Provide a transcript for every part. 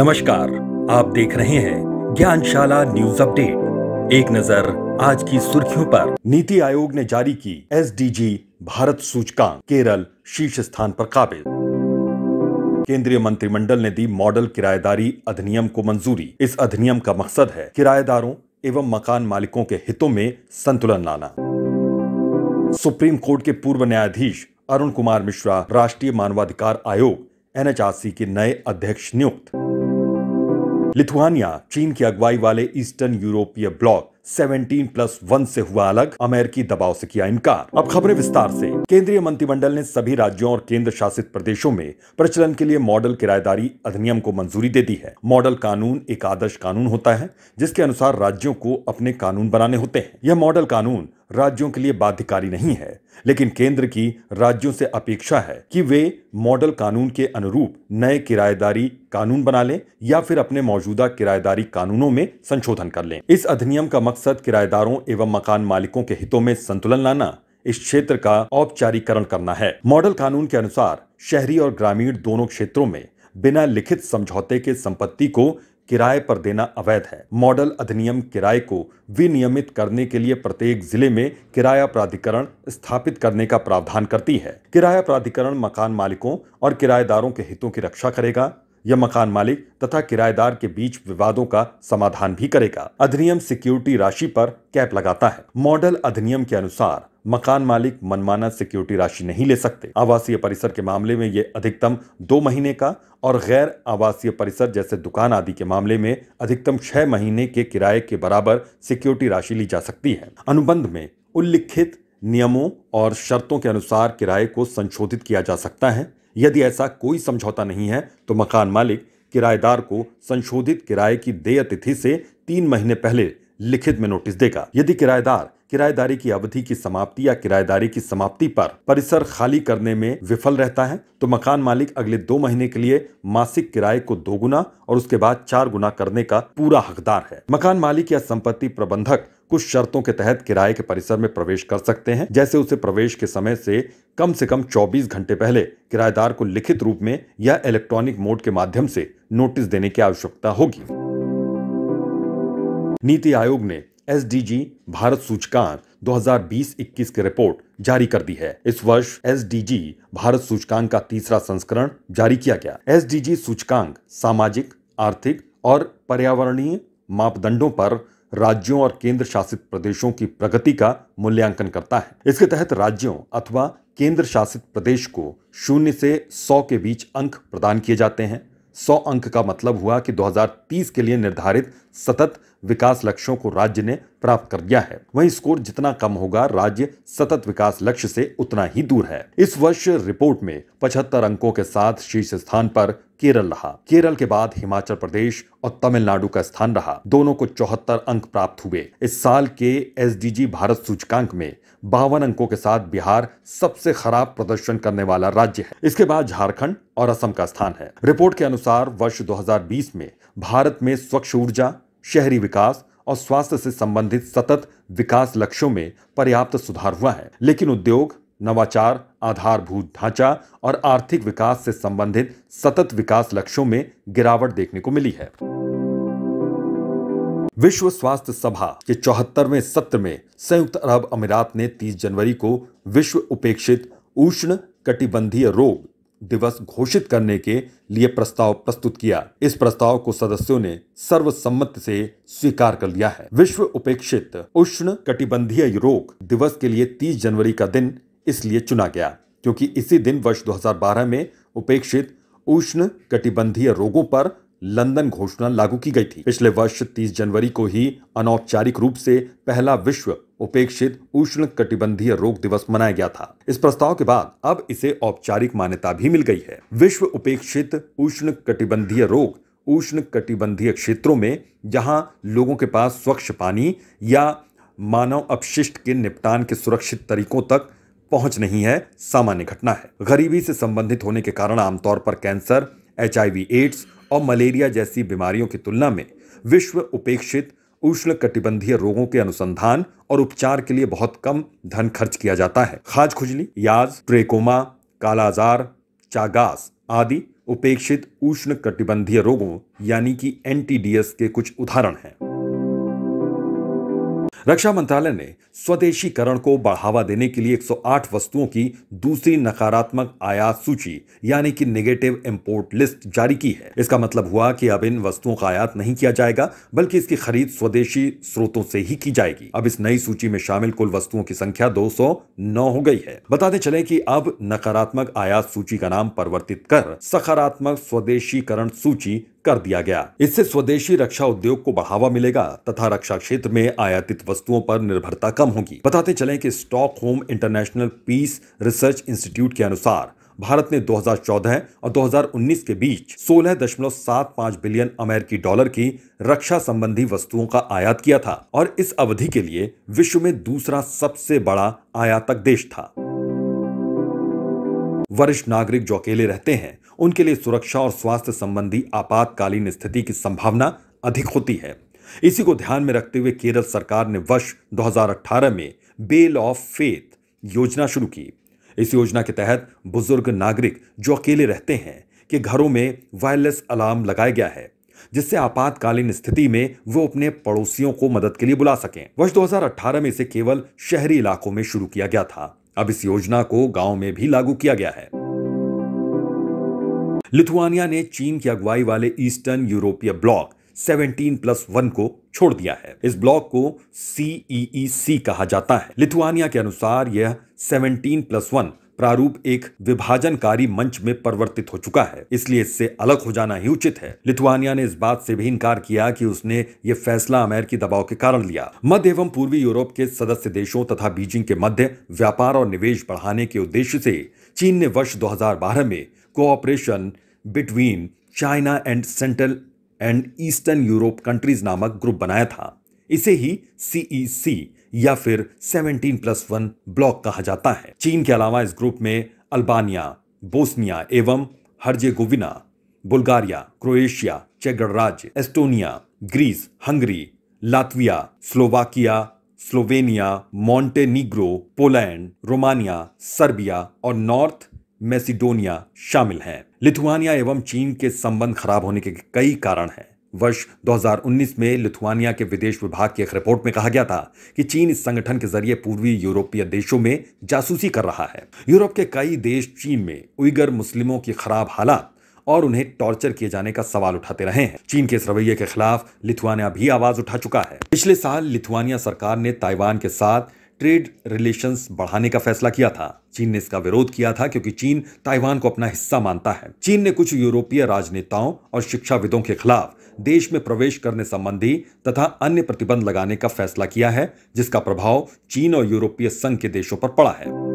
नमस्कार आप देख रहे हैं ज्ञानशाला न्यूज अपडेट एक नजर आज की सुर्खियों पर नीति आयोग ने जारी की एस भारत सूचकांक केरल शीर्ष स्थान पर काबिज केंद्रीय मंत्रिमंडल ने दी मॉडल किराएदारी अधिनियम को मंजूरी इस अधिनियम का मकसद है किराएदारों एवं मकान मालिकों के हितों में संतुलन लाना सुप्रीम कोर्ट के पूर्व न्यायाधीश अरुण कुमार मिश्रा राष्ट्रीय मानवाधिकार आयोग एनएचआरसी के नए अध्यक्ष नियुक्त लिथुआनिया चीन की अगुवाई वाले ईस्टर्न यूरोपीय ब्लॉक 17 प्लस वन से हुआ अलग अमेरिकी दबाव से किया इनकार अब खबरें विस्तार से केंद्रीय मंत्रिमंडल ने सभी राज्यों और केंद्र शासित प्रदेशों में प्रचलन के लिए मॉडल किराएदारी अधिनियम को मंजूरी दे दी है मॉडल कानून एक आदर्श कानून होता है जिसके अनुसार राज्यों को अपने कानून बनाने होते हैं यह मॉडल कानून राज्यों के लिए बाध्यकारी नहीं है लेकिन केंद्र की राज्यों से अपेक्षा है कि वे मॉडल कानून के अनुरूप नए किराएदारी कानून बना लें या फिर अपने मौजूदा किराएदारी कानूनों में संशोधन कर लें इस अधिनियम का मकसद किराएदारों एवं मकान मालिकों के हितों में संतुलन लाना इस क्षेत्र का औपचारिकरण करना है मॉडल कानून के अनुसार शहरी और ग्रामीण दोनों क्षेत्रों में बिना लिखित समझौते के संपत्ति को किराए पर देना अवैध है मॉडल अधिनियम किराए को विनियमित करने के लिए प्रत्येक जिले में किराया प्राधिकरण स्थापित करने का प्रावधान करती है किराया प्राधिकरण मकान मालिकों और किराएदारों के हितों की रक्षा करेगा यह मकान मालिक तथा किराएदार के बीच विवादों का समाधान भी करेगा अधिनियम सिक्योरिटी राशि पर कैप लगाता है मॉडल अधिनियम के अनुसार मकान मालिक मनमाना सिक्योरिटी राशि नहीं ले सकते आवासीय परिसर के मामले में ये अधिकतम दो महीने का और गैर आवासीय परिसर जैसे दुकान आदि के मामले में अधिकतम छह महीने के किराए के बराबर सिक्योरिटी राशि ली जा सकती है अनुबंध में उल्लिखित नियमों और शर्तों के अनुसार किराए को संशोधित किया जा सकता है यदि ऐसा कोई समझौता नहीं है तो मकान मालिक किराएदार को संशोधित किराए की देय तिथि से तीन महीने पहले लिखित में नोटिस देगा यदि किराएदार किराएदारी की अवधि की समाप्ति या किराएदारी की समाप्ति पर परिसर खाली करने में विफल रहता है तो मकान मालिक अगले दो महीने के लिए मासिक किराए को दोगुना और उसके बाद चार गुना करने का पूरा हकदार है मकान मालिक या संपत्ति प्रबंधक कुछ शर्तों के तहत किराए के परिसर में प्रवेश कर सकते हैं जैसे उसे प्रवेश के समय से कम से कम 24 घंटे पहले किराएदार को लिखित रूप में या इलेक्ट्रॉनिक मोड के माध्यम से नोटिस देने की आवश्यकता होगी नीति आयोग ने एसडीजी भारत सूचकांक 2020-21 की रिपोर्ट जारी कर दी है इस वर्ष एसडीजी भारत सूचकांक का तीसरा संस्करण जारी किया गया एसडीजी सूचकांक सामाजिक आर्थिक और पर्यावरणीय मापदंडों पर राज्यों और केंद्र शासित प्रदेशों की प्रगति का मूल्यांकन करता है इसके तहत राज्यों अथवा केंद्र शासित प्रदेश को शून्य से सौ के बीच अंक प्रदान किए जाते हैं सौ अंक का मतलब हुआ कि 2030 के लिए निर्धारित सतत विकास लक्ष्यों को राज्य ने प्राप्त कर दिया है वहीं स्कोर जितना कम होगा राज्य सतत विकास लक्ष्य से उतना ही दूर है इस वर्ष रिपोर्ट में 75 अंकों के साथ शीर्ष स्थान पर केरल रहा केरल के बाद हिमाचल प्रदेश और तमिलनाडु का स्थान रहा दोनों को चौहत्तर अंक प्राप्त हुए इस साल के एस भारत सूचकांक में बावन अंकों के साथ बिहार सबसे खराब प्रदर्शन करने वाला राज्य है इसके बाद झारखंड और असम का स्थान है रिपोर्ट के अनुसार वर्ष 2020 में भारत में स्वच्छ ऊर्जा शहरी विकास और स्वास्थ्य से संबंधित सतत विकास लक्ष्यों में पर्याप्त सुधार हुआ है लेकिन उद्योग नवाचार आधारभूत ढांचा और आर्थिक विकास से संबंधित सतत विकास लक्ष्यों में गिरावट देखने को मिली है विश्व स्वास्थ्य सभा के चौहत्तरवें सत्र में संयुक्त अरब अमीरात ने 30 जनवरी को विश्व उपेक्षित उष्ण कटिबंधीय रोग दिवस घोषित करने के लिए प्रस्ताव प्रस्तुत किया इस प्रस्ताव को सदस्यों ने सर्वसम्मत से स्वीकार कर लिया है विश्व उपेक्षित उष्ण कटिबंधीय रोग दिवस के लिए 30 जनवरी का दिन इसलिए चुना गया क्योंकि इसी दिन वर्ष 2012 में उपेक्षित उष्ण कटिबंधीय रोगों पर लंदन घोषणा लागू की गई थी पिछले वर्ष 30 जनवरी को ही अनौपचारिक रूप से पहला विश्व उपेक्षित उष्ण कटिबंधीय रोग दिवस मनाया गया था इस प्रस्ताव के बाद अब इसे औपचारिक मान्यता भी मिल गई है विश्व उपेक्षित उष्ण कटिबंधीय रोग उष्ण कटिबंधीय क्षेत्रों में जहां लोगों के पास स्वच्छ पानी या मानव अपशिष्ट के निपटान के सुरक्षित तरीकों तक पहुंच नहीं है सामान्य घटना है गरीबी से संबंधित होने के कारण आमतौर पर कैंसर एच एड्स और मलेरिया जैसी बीमारियों की तुलना में विश्व उपेक्षित उष्ण कटिबंधीय रोगों के अनुसंधान और उपचार के लिए बहुत कम धन खर्च किया जाता है खाज खुजली याज ट्रेकोमा कालाजार चागास आदि उपेक्षित उष्ण कटिबंधीय रोगों यानी कि एनटीडीएस के कुछ उदाहरण हैं रक्षा मंत्रालय ने स्वदेशीकरण को बढ़ावा देने के लिए 108 वस्तुओं की दूसरी नकारात्मक आयात सूची यानी कि नेगेटिव इंपोर्ट लिस्ट जारी की है इसका मतलब हुआ कि अब इन वस्तुओं का आयात नहीं किया जाएगा बल्कि इसकी खरीद स्वदेशी स्रोतों से ही की जाएगी अब इस नई सूची में शामिल कुल वस्तुओं की संख्या दो हो गई है बताते चले की अब नकारात्मक आयात सूची का नाम परिवर्तित कर सकारात्मक स्वदेशीकरण सूची कर दिया गया इससे स्वदेशी रक्षा उद्योग को बढ़ावा मिलेगा तथा रक्षा क्षेत्र में आयातित वस्तुओं पर निर्भरता कम होगी बताते चले कि Stockholm International Peace Research Institute के अनुसार भारत ने 2014 और 2019 के बीच 16.75 बिलियन अमेरिकी डॉलर की रक्षा संबंधी वस्तुओं का आयात किया था और इस अवधि के लिए विश्व में दूसरा सबसे बड़ा आयातक देश था वरिष्ठ नागरिक जो अकेले रहते हैं उनके लिए सुरक्षा और स्वास्थ्य संबंधी आपातकालीन स्थिति की संभावना अधिक होती है इसी को ध्यान में रखते हुए केरल सरकार ने वर्ष 2018 में बेल ऑफ फेथ योजना शुरू की इस योजना के तहत बुजुर्ग नागरिक जो अकेले रहते हैं के घरों में वायरलेस अलार्म लगाया गया है जिससे आपातकालीन स्थिति में वो अपने पड़ोसियों को मदद के लिए बुला सकें वर्ष 2018 में इसे केवल शहरी इलाकों में शुरू किया गया था अब इस योजना को गांव में भी लागू किया गया है लिथुआनिया ने चीन की अगुवाई वाले ईस्टर्न यूरोपीय ब्लॉक 17 प्लस वन को छोड़ दिया है इस ब्लॉक को सी e e कहा जाता है लिथुआनिया के अनुसार यह 17 प्लस वन प्रारूप एक विभाजनकारी मंच में परिवर्तित हो चुका है इसलिए इससे अलग हो जाना ही उचित है लिथुआनिया ने इस बात से भी इनकार किया कि उसने ये फैसला अमेरिकी दबाव के कारण लिया मध्य एवं पूर्वी यूरोप के सदस्य देशों तथा बीजिंग के मध्य व्यापार और निवेश बढ़ाने के उद्देश्य से चीन ने वर्ष 2012 में cooperation between China and Central and Eastern Europe countries नामक ग्रुप बनाया था इसे ही सीईसी e या फिर 17 प्लस वन ब्लॉक कहा जाता है चीन के अलावा इस ग्रुप में अल्बानिया बोस्निया एवं हर्जेगोविना बुल्गारिया क्रोएशिया चेक गणराज्य Estonia Greece Hungary Latvia Slovakia Slovenia Montenegro Poland Romania Serbia और नॉर्थ मैसिडोनिया शामिल हैं लिथुआनिया एवं चीन के संबंध खराब होने के कई कारण हैं वर्ष 2019 में लिथुआनिया के विदेश विभाग की एक रिपोर्ट में कहा गया था कि चीन इस संगठन के जरिए पूर्वी यूरोपीय देशों में जासूसी कर रहा है यूरोप के कई देश चीन में उइगर मुस्लिमों की खराब हालात और उन्हें टॉर्चर किए जाने का सवाल उठाते रहे हैं चीन के इस रवैये के खिलाफ लिथुआनिया भी आवाज उठा चुका है पिछले साल लिथुआनिया सरकार ने ताइवान के साथ ट्रेड रिलेशंस बढ़ाने का फैसला किया था चीन ने इसका विरोध किया था क्योंकि चीन ताइवान को अपना हिस्सा मानता है चीन ने कुछ यूरोपीय राजनेताओं और शिक्षाविदों के खिलाफ देश में प्रवेश करने संबंधी तथा अन्य प्रतिबंध लगाने का फैसला किया है जिसका प्रभाव चीन और यूरोपीय संघ के देशों पर पड़ा है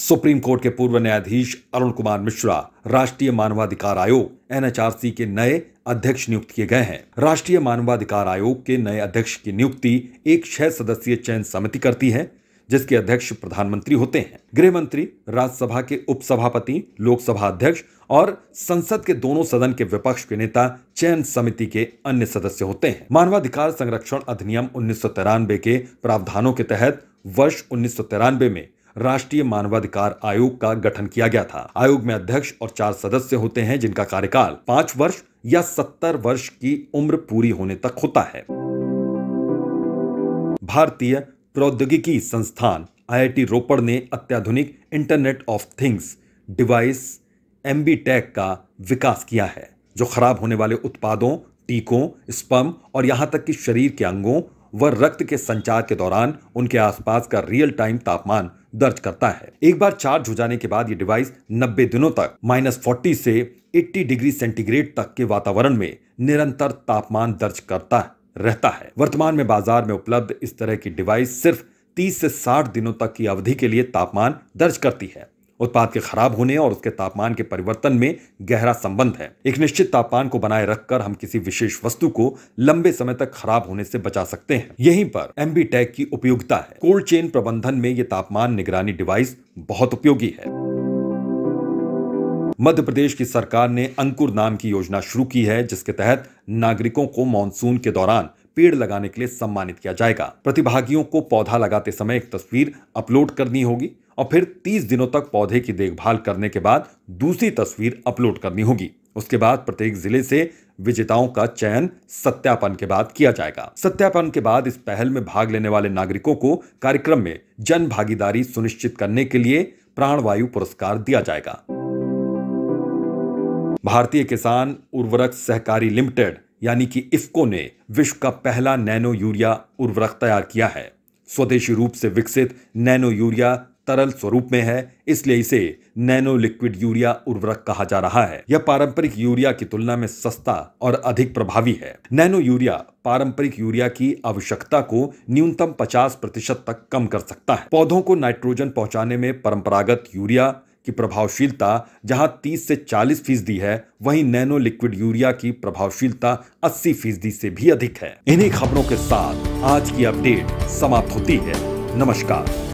सुप्रीम कोर्ट के पूर्व न्यायाधीश अरुण कुमार मिश्रा राष्ट्रीय मानवाधिकार आयोग एन के नए अध्यक्ष नियुक्त किए गए हैं राष्ट्रीय मानवाधिकार आयोग के नए अध्यक्ष की नियुक्ति एक छह सदस्यीय चयन समिति करती है जिसके अध्यक्ष प्रधानमंत्री होते हैं गृह मंत्री राज्यसभा के उपसभापति लोकसभा अध्यक्ष और संसद के दोनों सदन के विपक्ष के नेता चयन समिति के अन्य सदस्य होते हैं मानवाधिकार संरक्षण अधिनियम उन्नीस के प्रावधानों के तहत वर्ष उन्नीस में राष्ट्रीय मानवाधिकार आयोग का गठन किया गया था आयोग में अध्यक्ष और चार सदस्य होते हैं जिनका कार्यकाल पांच वर्ष या सत्तर वर्ष की उम्र पूरी होने तक होता है भारतीय प्रौद्योगिकी संस्थान आईआईटी रोपड़ ने अत्याधुनिक internet of things device MB का विकास किया है जो खराब होने वाले उत्पादों टीकों स्पम और यहाँ तक कि शरीर के अंगों व रक्त के संचार के दौरान उनके आसपास का रियल टाइम तापमान दर्ज करता है एक बार चार्ज हो जाने के बाद ये डिवाइस 90 दिनों तक माइनस फोर्टी से 80 डिग्री सेंटीग्रेड तक के वातावरण में निरंतर तापमान दर्ज करता रहता है वर्तमान में बाजार में उपलब्ध इस तरह की डिवाइस सिर्फ 30 से 60 दिनों तक की अवधि के लिए तापमान दर्ज करती है उत्पाद के खराब होने और उसके तापमान के परिवर्तन में गहरा संबंध है एक निश्चित तापमान को बनाए रखकर हम किसी विशेष वस्तु को लंबे समय तक खराब होने से बचा सकते हैं यहीं पर एमबी टैग की उपयोगिता है कोल्ड चेन प्रबंधन में ये तापमान निगरानी डिवाइस बहुत उपयोगी है मध्य प्रदेश की सरकार ने अंकुर नाम की योजना शुरू की है जिसके तहत नागरिकों को मानसून के दौरान पेड़ लगाने के लिए सम्मानित किया जाएगा प्रतिभागियों को पौधा लगाते समय एक तस्वीर अपलोड करनी होगी और फिर 30 दिनों तक पौधे की देखभाल करने के बाद दूसरी तस्वीर अपलोड करनी होगी उसके बाद प्रत्येक जिले से विजेताओं का चयन सत्यापन के बाद किया जाएगा सत्यापन के बाद इस पहल में भाग लेने वाले नागरिकों को कार्यक्रम में जन भागीदारी सुनिश्चित करने के लिए प्राणवायु पुरस्कार दिया जाएगा भारतीय किसान उर्वरक सहकारी लिमिटेड यानी कि इफको ने विश्व का पहला नैनो यूरिया उर्वरक तैयार किया है स्वदेशी रूप से विकसित नैनो यूरिया तरल स्वरूप में है इसलिए इसे नैनो लिक्विड यूरिया उर्वरक कहा जा रहा है यह पारंपरिक यूरिया की तुलना में सस्ता और अधिक प्रभावी है नैनो यूरिया पारंपरिक यूरिया की आवश्यकता को न्यूनतम 50 प्रतिशत तक कम कर सकता है पौधों को नाइट्रोजन पहुंचाने में परंपरागत यूरिया की प्रभावशीलता जहां 30 से 40 फीसदी है वहीं नैनो लिक्विड यूरिया की प्रभावशीलता 80 फीसदी से भी अधिक है इन्हीं खबरों के साथ आज की अपडेट समाप्त होती है नमस्कार